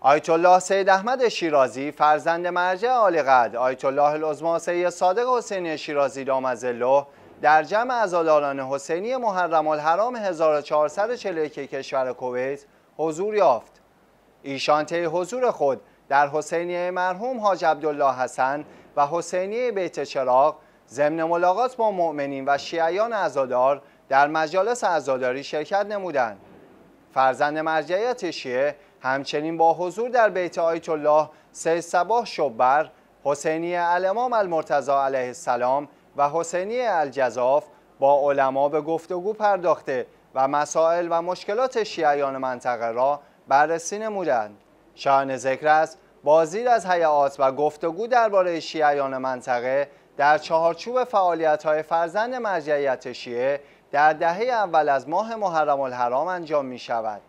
آیت الله سید احمد شیرازی فرزند مرجع عالی قد آیت الله سید صادق حسینی شیرازی دامز الله در جمع عزاداران حسینی محرم الحرام 1441 کشور کویت حضور یافت ایشان طی حضور خود در حسینیه مرحوم حاج عبدالله حسن و حسینیه بیت چراغ ضمن ملاقات با مؤمنین و شیعیان عزادار در مجالس عزاداری شرکت نمودند فرزند مرجعیت شیعه همچنین با حضور در بیت آیت الله سه صباح شبر حسینی الامام المرتضا علیه السلام و حسینی الجزاف با علما به گفتگو پرداخته و مسائل و مشکلات شیعیان منطقه را بررسی نمودند. شان ذکر است بازیر از حیات و گفتگو درباره شیعیان منطقه در چهارچوب های فرزند مرجعیت شیعه در دهه اول از ماه محرم الحرام انجام می شود.